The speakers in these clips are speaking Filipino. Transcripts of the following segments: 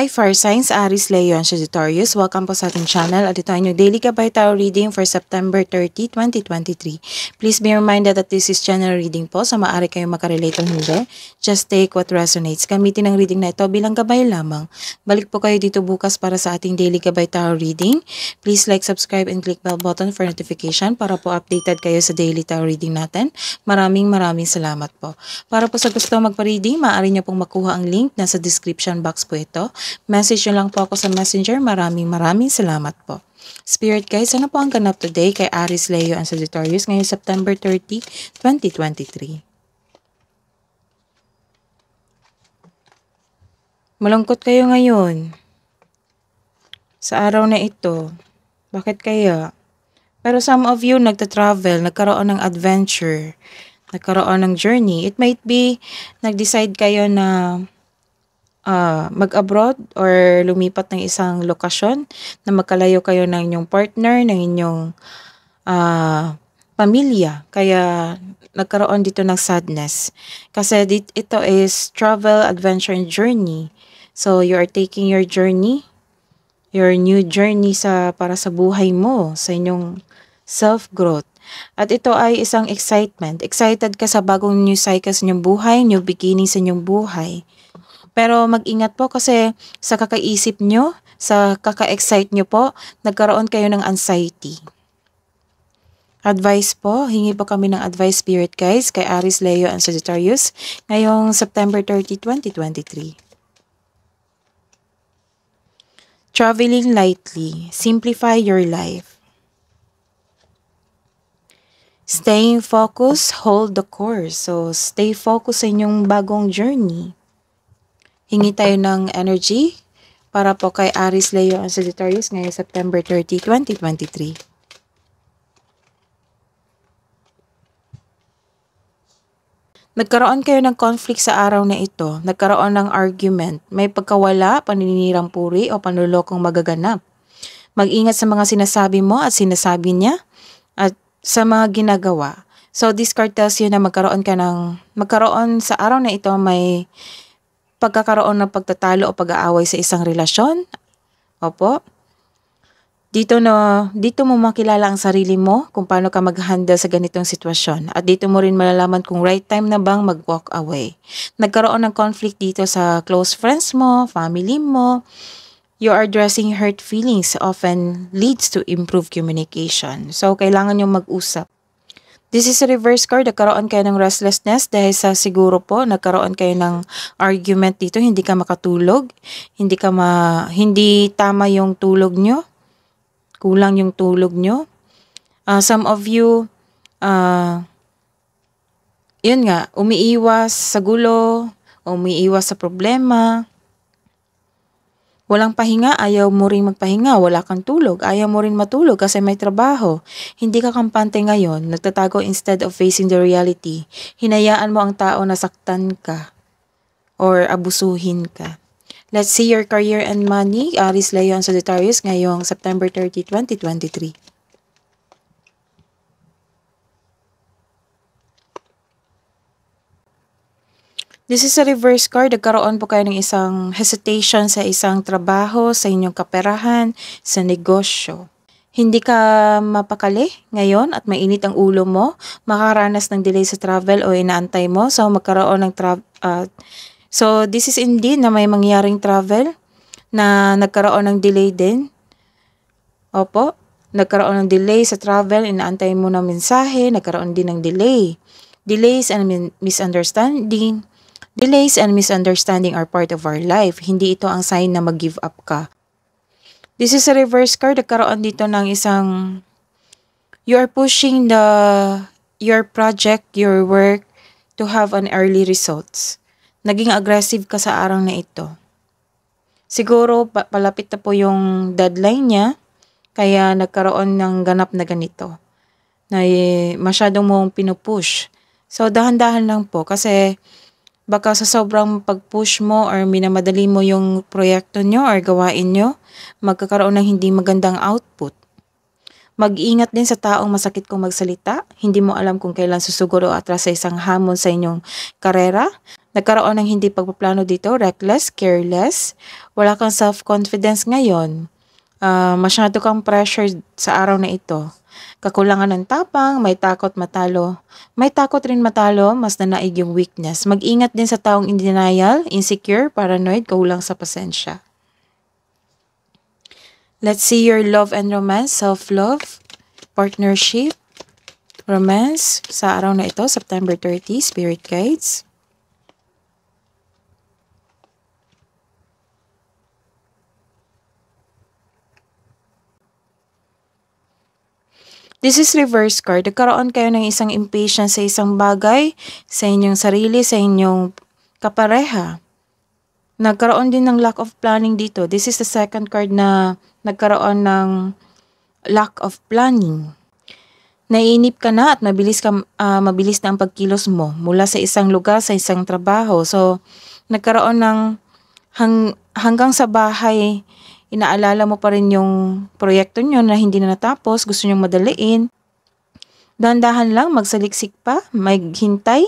Hi Fire Signs, Aris Leon Sagittarius. Welcome po sa ating channel at ito ay inyong daily Gabay Tarot reading for September 30, 2023. Please be reminded that this is general reading po sa so maaari kayong makarelate o hindi. Just take what resonates. Gamitin ang reading na ito bilang gabay lamang. Balik po kayo dito bukas para sa ating daily Gabay Tarot reading. Please like, subscribe, and click bell button for notification para po updated kayo sa daily Tarot reading natin. Maraming maraming salamat po. Para po sa gusto magpa-reading, maaari niyo pong makuha ang link. Nasa description box po ito. Message nyo lang po ako sa messenger. Maraming maraming salamat po. Spirit guys, ano po ang ganap today kay Aris Leo and Sagittarius ngayong September 30, 2023? Malungkot kayo ngayon. Sa araw na ito. Bakit kaya? Pero some of you nagta-travel, nagkaroon ng adventure, nagkaroon ng journey. It might be nag-decide kayo na Ah, mag-abroad or lumipat ng isang lokasyon na magkalayo kayo ng inyong partner, ng inyong uh, pamilya. Kaya nagkaroon dito ng sadness. Kasi dit- ito is travel, adventure, and journey. So you are taking your journey, your new journey sa para sa buhay mo, sa inyong self-growth. At ito ay isang excitement. Excited ka sa bagong new cycle sa inyong buhay, new beginning sa inyong buhay. Pero mag-ingat po kasi sa kakaisip nyo, sa kaka-excite nyo po, nagkaroon kayo ng anxiety. Advice po, hingi po kami ng advice spirit guys kay Aris Leo and Sagittarius ngayong September 30, 2023. Traveling lightly, simplify your life. Staying focused, hold the course. So, stay focused sa inyong bagong journey hingi tayo ng energy para po kay Aris Leo ang Sagittarius ngayong September 30, 2023. Nagkaroon kayo ng conflict sa araw na ito, nagkaroon ng argument, may pagkawala, paninirang puri o panlulokong magaganap. Mag-ingat sa mga sinasabi mo at sinasabi niya at sa mga ginagawa. So this card tells you na magkaroon ka ng, magkaroon sa araw na ito may pagkakaroon ng pagtatalo o pag-aaway sa isang relasyon. Opo. Dito no, dito mo makilala ang sarili mo kung paano ka mag sa ganitong sitwasyon at dito mo rin malalaman kung right time na bang mag-walk away. Nagkaroon ng conflict dito sa close friends mo, family mo. You are addressing hurt feelings often leads to improved communication. So kailangan yung mag-usap This is a reverse card. Nagkaroon kayo ng restlessness dahil sa siguro po nagkaroon kayo ng argument dito. Hindi ka makatulog. Hindi ka ma hindi tama yung tulog nyo. Kulang yung tulog nyo. Uh, some of you uh, yun nga, umiiwas sa gulo, umiiwas sa problema, Walang pahinga, ayaw mo rin magpahinga, wala kang tulog, ayaw mo rin matulog kasi may trabaho. Hindi ka kampante ngayon, nagtatago instead of facing the reality. Hinayaan mo ang tao na saktan ka or abusuhin ka. Let's see your career and money. Aris Leon Sagittarius ngayong September 30, 2023. This is a reverse card. Nagkaroon po kayo ng isang hesitation sa isang trabaho, sa inyong kaperahan, sa negosyo. Hindi ka mapakali ngayon at mainit ang ulo mo, makaranas ng delay sa travel o inaantay mo, so magkaroon ng travel. Uh, ah, so this is indeed na may mangyaring travel na nagkaroon ng delay din. Opo, nagkaroon ng delay sa travel, inaantay mo ng mensahe, nagkaroon din ng delay. Delays and misunderstanding, Delays and misunderstanding are part of our life. Hindi ito ang sign na mag-give up ka. This is a reverse card. Nagkaroon dito ng isang you are pushing the your project, your work to have an early results. Naging aggressive ka sa araw na ito. Siguro palapit na po yung deadline niya kaya nagkaroon ng ganap na ganito. Na eh, masyadong mong pinupush. So dahan-dahan lang po kasi Baka sa sobrang pag-push mo or minamadali mo yung proyekto nyo or gawain nyo, magkakaroon ng hindi magandang output. Mag-ingat din sa taong masakit kong magsalita, hindi mo alam kung kailan susuguro o atras sa isang hamon sa inyong karera. Nagkaroon ng hindi pagpaplano dito, reckless, careless, wala kang self-confidence ngayon. Uh, masyado kang pressured sa araw na ito Kakulangan ng tapang, may takot matalo. May takot rin matalo, mas nanaig yung weakness. Mag-ingat din sa taong in denial, insecure, paranoid, kulang sa pasensya. Let's see your love and romance, self-love, partnership, romance sa araw na ito, September 30, Spirit Guides. This is reverse card. Nagkaroon kayo ng isang impatience sa isang bagay, sa inyong sarili, sa inyong kapareha. Nagkaroon din ng lack of planning dito. This is the second card na nagkaroon ng lack of planning. Naiinip ka na at mabilis, ka, uh, mabilis na ang pagkilos mo mula sa isang lugar, sa isang trabaho. So, nagkaroon ng hang, hanggang sa bahay inaalala mo pa rin yung proyekto nyo na hindi na natapos, gusto nyo madaliin. Dandahan lang, magsaliksik pa, maghintay.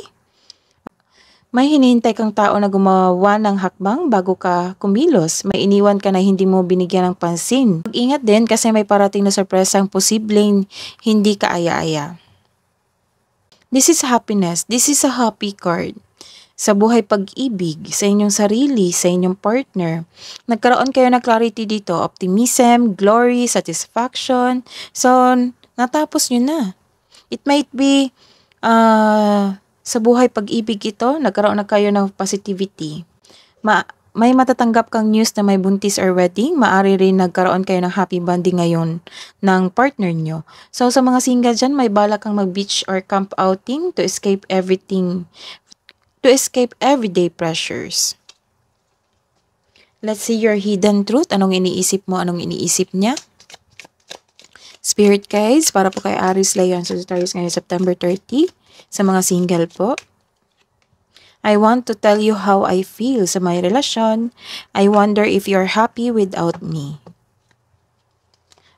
May hinihintay kang tao na gumawa ng hakbang bago ka kumilos. May iniwan ka na hindi mo binigyan ng pansin. Mag-ingat din kasi may parating na sorpresa ang posibleng hindi ka aya-aya. This is happiness. This is a happy card sa buhay pag-ibig, sa inyong sarili, sa inyong partner. Nagkaroon kayo ng clarity dito, optimism, glory, satisfaction. So, natapos nyo na. It might be uh, sa buhay pag-ibig ito, nagkaroon na kayo ng positivity. Ma may matatanggap kang news na may buntis or wedding, maari rin nagkaroon kayo ng happy bonding ngayon ng partner nyo. So, sa mga single dyan, may bala kang mag-beach or camp outing to escape everything to escape everyday pressures. Let's see your hidden truth. Anong iniisip mo? Anong iniisip niya? Spirit guides, para po kay Aries, Leon, Sagittarius ngayon September 30 sa mga single po. I want to tell you how I feel sa my relasyon. I wonder if you're happy without me.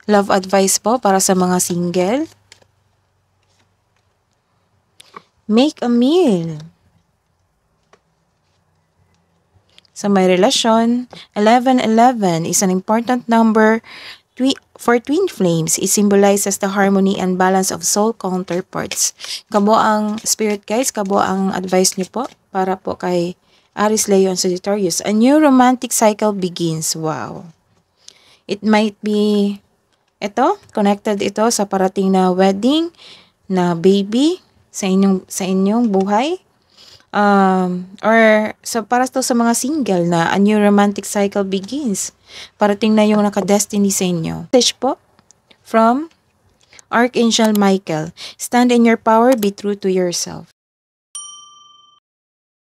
Love advice po para sa mga single. Make a meal. Sa may relasyon, 1111 is an important number for twin flames. It symbolizes the harmony and balance of soul counterparts. Kabo ang spirit guys, kabo ang advice niyo po para po kay Aris Leo and Sagittarius. A new romantic cycle begins. Wow. It might be ito, connected ito sa parating na wedding, na baby sa inyong sa inyong buhay Um, or so para to sa mga single na a new romantic cycle begins. Parating na yung nakadestiny sa inyo. Message po from Archangel Michael. Stand in your power, be true to yourself.